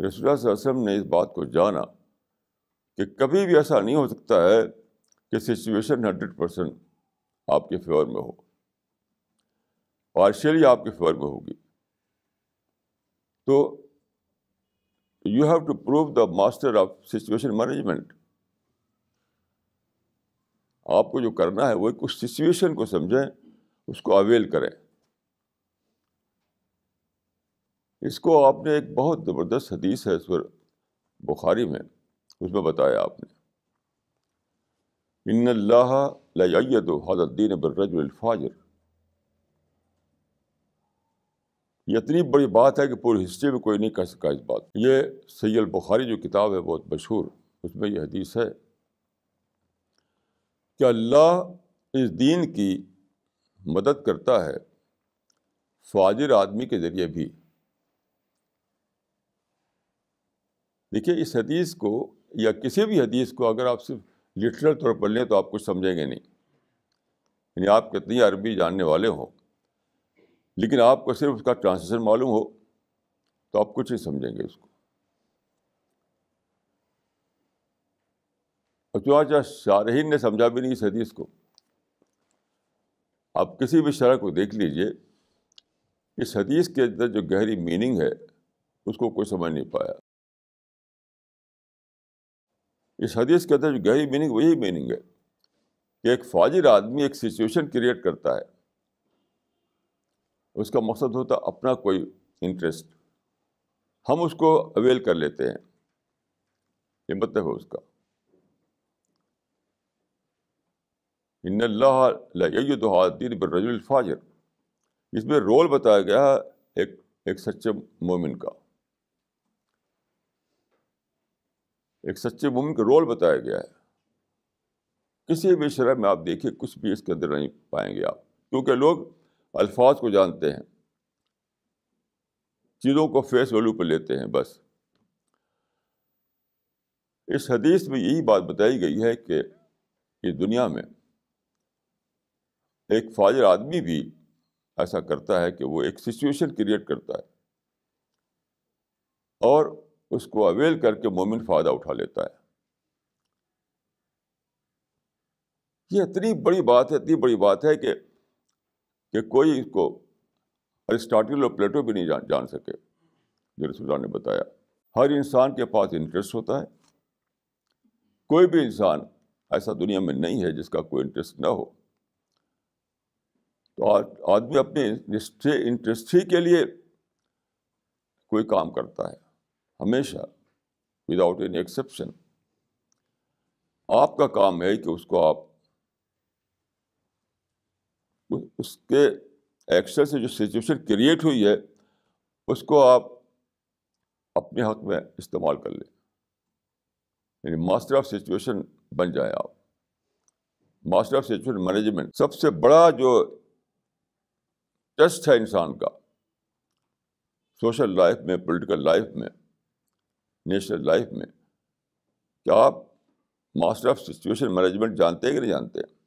रसुल्ला वसम ने इस बात को जाना कि कभी भी ऐसा नहीं हो सकता है कि सिचुएशन हंड्रेड परसेंट आपके फेवर में हो पार्शियली आपके फेवर में होगी तो you have to prove the master of situation management आपको जो करना है वो कुछ सिचुएशन को समझें उसको अवेल करें इसको आपने एक बहुत ज़बरदस्त हदीस है इस पर बुखारी में उसमें बताया आपने इन लाद हजद्दीन बर्रजाजर ये इतनी बड़ी बात है कि पूरी हिस्ट्री में कोई नहीं कह सका इस बात ये सैल बुखारी जो किताब है बहुत मशहूर उसमें यह हदीस है कि अल्लाह इस दीन की मदद करता है फाजिर आदमी के ज़रिए भी देखिए इस हदीस को या किसी भी हदीस को अगर आप सिर्फ लिटरल तौर पर लें तो आप कुछ समझेंगे नहीं यानी आप कितनी अरबी जानने वाले हो लेकिन आपको सिर्फ उसका ट्रांसलेशन मालूम हो तो आप कुछ ही समझेंगे उसको और चुनाचा शारहीन ने समझा भी नहीं इस हदीस को आप किसी भी शरह को देख लीजिए इस हदीस के अंदर जो गहरी मीनिंग है उसको कोई समझ नहीं पाया इस हदीस के अंदर जो गहरी मीनिंग वही मीनिंग है कि एक फाजिर आदमी एक सिचुएशन क्रिएट करता है उसका मकसद होता अपना कोई इंटरेस्ट हम उसको अवेल कर लेते हैं ये मतलब है उसका इन्दिन बरजुल फाजिर इसमें रोल बताया गया एक एक सच्चे मोमिन का एक सच्चे मोमिन का रोल बताया गया है किसी भी शरह में आप देखिए कुछ भी इसके अंदर नहीं पाएंगे आप क्योंकि लोग अल्फाज को जानते हैं चीज़ों को फेस वैल्यू पर लेते हैं बस इस हदीस में यही बात बताई गई है कि इस दुनिया में एक फाजर आदमी भी ऐसा करता है कि वो एक सिचुएशन क्रिएट करता है और उसको अवेल करके मोमिन फ़ायदा उठा लेता है ये इतनी बड़ी बात है इतनी बड़ी बात है कि कि कोई इसको अरिस्टाटिल और प्लेटो भी नहीं जान जान सके जो रसुल्ला ने बताया हर इंसान के पास इंटरेस्ट होता है कोई भी इंसान ऐसा दुनिया में नहीं है जिसका कोई इंटरेस्ट ना हो तो आदमी अपने निष्ठे इंटरेस्ट ही के लिए कोई काम करता है हमेशा विदाउट एनी एक्सेप्शन आपका काम है कि उसको आप उसके एक्शन से जो सिचुएशन क्रिएट हुई है उसको आप अपने हक में इस्तेमाल कर लें यानी मास्टर ऑफ सिचुएशन बन जाए आप मास्टर ऑफ सिचुएशन मैनेजमेंट सबसे बड़ा जो टेस्ट है इंसान का सोशल लाइफ में पॉलिटिकल लाइफ में नेशनल लाइफ में क्या आप मास्टर ऑफ सिचुएशन मैनेजमेंट जानते हैं कि नहीं जानते हैं